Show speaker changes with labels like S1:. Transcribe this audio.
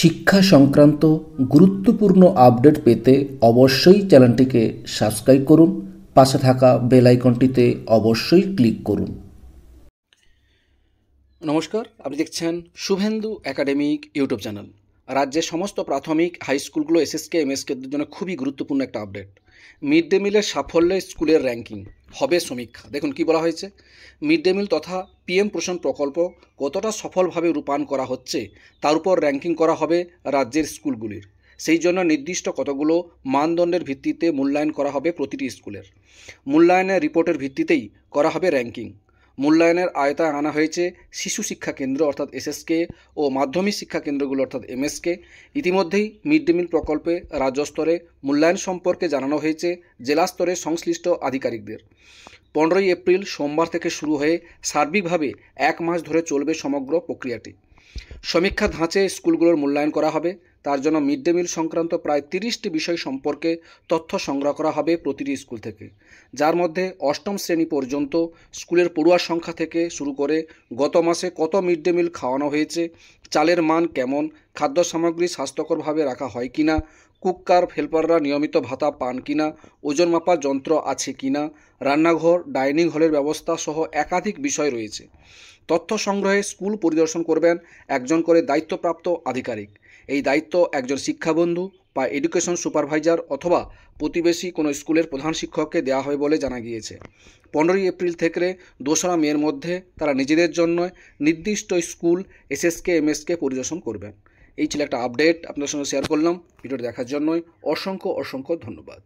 S1: শিক্ষা সংক্রান্ত গুরুত্বপূর্ণ আপডেট পেতে অবশ্যই চ্যানেলটিকে সাবস্ক্রাইব করুন পাশে থাকা বেল আইকনটিতে অবশ্যই ক্লিক করুন
S2: নমস্কার আপনি দেখছেন শুভেন্দু একাডেমিক ইউটিউব চ্যানেল রাজ্যের সমস্ত প্রাথমিক হাই স্কুলগুলো এসএসকে এমএসকে জন্য খুবই গুরুত্বপূর্ণ একটা আপডেট মিড ডে মিলের সাফল্যে স্কুলের র্যাঙ্কিং হবে সমীক্ষা দেখুন কি বলা হয়েছে মিড ডে মিল তথা পিএম পোষণ প্রকল্প কতটা সফলভাবে রূপায়ণ করা হচ্ছে তার উপর র্যাঙ্কিং করা হবে রাজ্যের স্কুলগুলির সেই জন্য নির্দিষ্ট কতগুলো মানদণ্ডের ভিত্তিতে মূল্যায়ন করা হবে প্রতিটি স্কুলের মূল্যায়নের রিপোর্টের ভিত্তিতেই করা হবে র্যাঙ্কিং মূল্যায়নের আয়তায় আনা হয়েছে শিশু শিক্ষা কেন্দ্র অর্থাৎ এসএসকে ও মাধ্যমিক শিক্ষা কেন্দ্রগুলো অর্থাৎ এমএসকে ইতিমধ্যেই মিড ডে মিল প্রকল্পে রাজ্য স্তরে মূল্যায়ন সম্পর্কে জানানো হয়েছে জেলা স্তরে সংশ্লিষ্ট আধিকারিকদের পনেরোই এপ্রিল সোমবার থেকে শুরু হয়ে সার্বিকভাবে এক মাস ধরে চলবে সমগ্র প্রক্রিয়াটি সমীক্ষা ধাঁচে স্কুলগুলোর মূল্যায়ন করা হবে তার জন্য মিড ডে মিল সংক্রান্ত প্রায় তিরিশটি বিষয় সম্পর্কে তথ্য সংগ্রহ করা হবে প্রতিটি স্কুল থেকে যার মধ্যে অষ্টম শ্রেণী পর্যন্ত স্কুলের পড়ুয়ার সংখ্যা থেকে শুরু করে গত মাসে কত মিড ডে মিল খাওয়ানো হয়েছে চালের মান কেমন খাদ্য সামগ্রী স্বাস্থ্যকরভাবে রাখা হয় কি না কুককার ফেলপাররা নিয়মিত ভাতা পান কি না ওজন মাপার যন্ত্র আছে কিনা রান্নাঘর ডাইনিং হলের ব্যবস্থা সহ একাধিক বিষয় রয়েছে তথ্য সংগ্রহে স্কুল পরিদর্শন করবেন একজন করে দায়িত্বপ্রাপ্ত আধিকারিক এই দায়িত্ব একজন শিক্ষাবন্ধু বা এডুকেশন সুপারভাইজার অথবা প্রতিবেশী কোনো স্কুলের প্রধান শিক্ষককে দেওয়া হয় বলে জানা গিয়েছে পনেরোই এপ্রিল থেকে দোসরা মের মধ্যে তারা নিজেদের জন্য নির্দিষ্ট স্কুল এসএসকে এমএসকে পরিদর্শন করবেন এই ছিল একটা আপডেট আপনার সঙ্গে শেয়ার করলাম ভিডিওটা দেখার জন্যই অসংখ্য অসংখ্য ধন্যবাদ